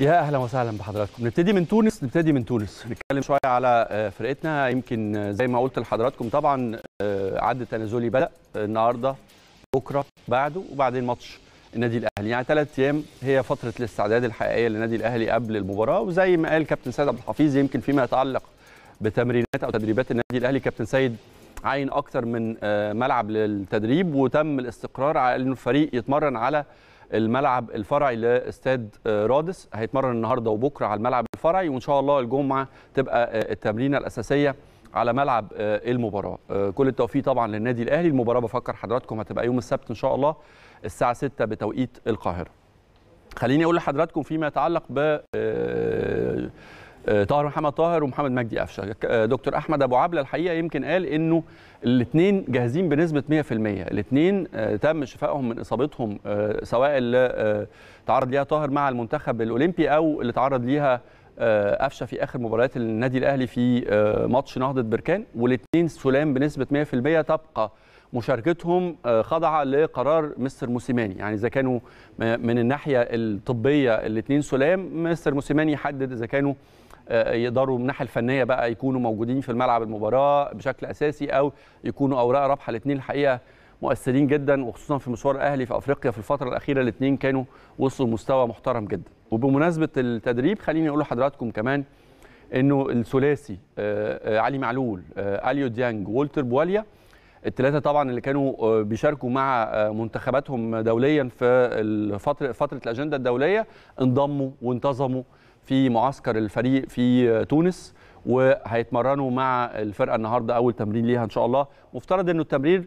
يا اهلا وسهلا بحضراتكم نبتدي من تونس نبتدي من تونس نتكلم شويه على آه، فرقتنا يمكن آه، زي ما قلت لحضراتكم طبعا آه، عد تنازلي بدا النهارده بكره بعده وبعدين ماتش النادي الاهلي يعني ثلاث ايام هي فتره الاستعداد الحقيقيه للنادي الاهلي قبل المباراه وزي ما قال كابتن سيد عبد الحفيظ يمكن فيما يتعلق بتمرينات او تدريبات النادي الاهلي كابتن سيد عين اكثر من ملعب للتدريب وتم الاستقرار على انه الفريق يتمرن على الملعب الفرعي لاستاد آه، رادس هيتمرن النهارده وبكره على الملعب الفرعي وان شاء الله الجمعه تبقى آه، التمرينه الاساسيه على ملعب آه، المباراه كل التوفيق طبعا للنادي الاهلي المباراه بفكر حضراتكم هتبقى يوم السبت ان شاء الله الساعه 6 بتوقيت القاهره خليني اقول لحضراتكم فيما يتعلق ب آه، طاهر محمد طاهر ومحمد مجدي قفشه آه، دكتور احمد ابو عبله الحقيقه يمكن قال انه الاثنين جاهزين بنسبه 100% الاثنين آه، تم شفائهم من اصابتهم سواء اللي تعرض ليها طاهر مع المنتخب الاولمبي او اللي تعرض ليها قفشه في اخر مباريات النادي الاهلي في ماتش نهضه بركان والاثنين سلام بنسبه 100% تبقى مشاركتهم خاضعه لقرار مستر موسيماني يعني اذا كانوا من الناحيه الطبيه الاثنين سلام مستر موسيماني يحدد اذا كانوا آه، يقدروا من الناحيه الفنيه بقى يكونوا موجودين في الملعب المباراه بشكل اساسي او يكونوا اوراق رابحه الاثنين الحقيقه مؤثرين جدا وخصوصا في مشوار الاهلي في افريقيا في الفتره الاخيره الاثنين كانوا وصلوا لمستوى محترم جدا وبمناسبه التدريب خليني اقول لحضراتكم كمان انه الثلاثي آه، آه، علي معلول اليو ديانج والتر بواليا الثلاثه طبعا اللي كانوا بيشاركوا مع منتخباتهم دوليا في فتره الاجنده الدوليه انضموا وانتظموا في معسكر الفريق في تونس وهيتمرنوا مع الفرقه النهارده اول تمرين ليها ان شاء الله مفترض انه التمرير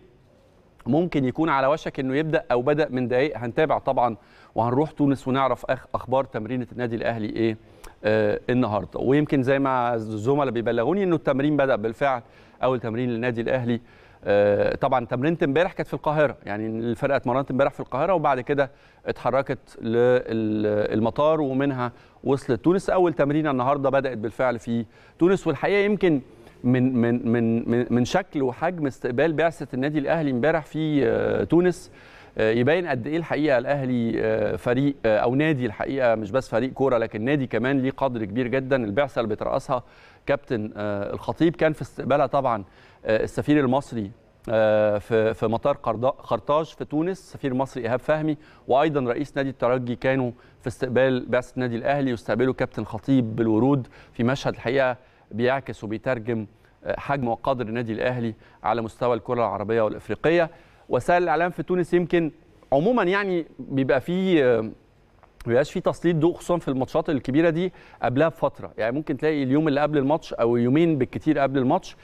ممكن يكون على وشك انه يبدا او بدا من دقائق هنتابع طبعا وهنروح تونس ونعرف اخبار تمرينه النادي الاهلي ايه آه النهارده ويمكن زي ما الزملاء بيبلغوني انه التمرين بدا بالفعل اول تمرين للنادي الاهلي آه، طبعا تمرينه امبارح كانت في القاهره يعني الفرقه اتمرنت امبارح في القاهره وبعد كده اتحركت للمطار ومنها وصلت تونس اول تمرينه النهارده بدات بالفعل في تونس والحقيقه يمكن من من من من شكل وحجم استقبال بعثه النادي الاهلي امبارح في آه، تونس آه، يبين قد ايه الحقيقه الاهلي آه، فريق آه، او نادي الحقيقه مش بس فريق كوره لكن نادي كمان ليه قدر كبير جدا البعثه اللي بترأسها كابتن الخطيب كان في استقبالها طبعا السفير المصري في في مطار قرطاج في تونس سفير مصري ايهاب فهمي وايضا رئيس نادي الترجي كانوا في استقبال بعثه النادي الاهلي واستقبلوا كابتن خطيب بالورود في مشهد الحقيقه بيعكس وبيترجم حجم وقدر النادي الاهلي على مستوى الكره العربيه والافريقيه وسائل الاعلام في تونس يمكن عموما يعني بيبقى فيه بيبقاش فيه تسليط ضوء خصوصا في الماتشات الكبيره دي قبلها بفتره يعني ممكن تلاقي اليوم اللي قبل الماتش او يومين بالكتير قبل الماتش